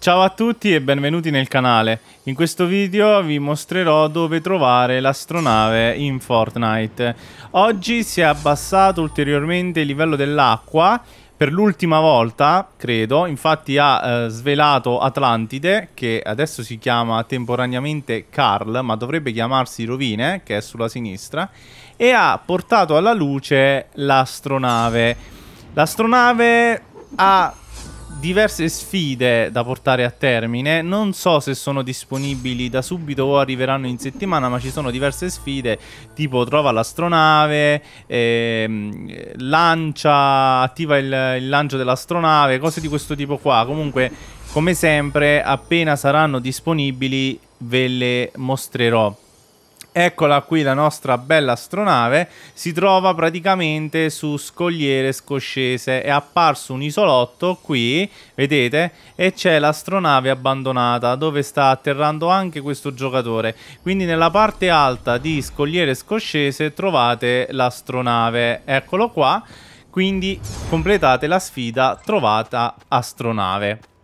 Ciao a tutti e benvenuti nel canale. In questo video vi mostrerò dove trovare l'astronave in Fortnite. Oggi si è abbassato ulteriormente il livello dell'acqua per l'ultima volta, credo. Infatti ha eh, svelato Atlantide, che adesso si chiama temporaneamente Carl, ma dovrebbe chiamarsi Rovine, che è sulla sinistra, e ha portato alla luce l'astronave. L'astronave ha diverse sfide da portare a termine. Non so se sono disponibili da subito o arriveranno in settimana, ma ci sono diverse sfide, tipo trova l'astronave, ehm, lancia, attiva il, il lancio dell'astronave, cose di questo tipo qua. Comunque, come sempre, appena saranno disponibili ve le mostrerò. Eccola qui la nostra bella astronave, si trova praticamente su scogliere scoscese, è apparso un isolotto qui, vedete, e c'è l'astronave abbandonata dove sta atterrando anche questo giocatore, quindi nella parte alta di scogliere scoscese trovate l'astronave, eccolo qua, quindi completate la sfida trovata astronave.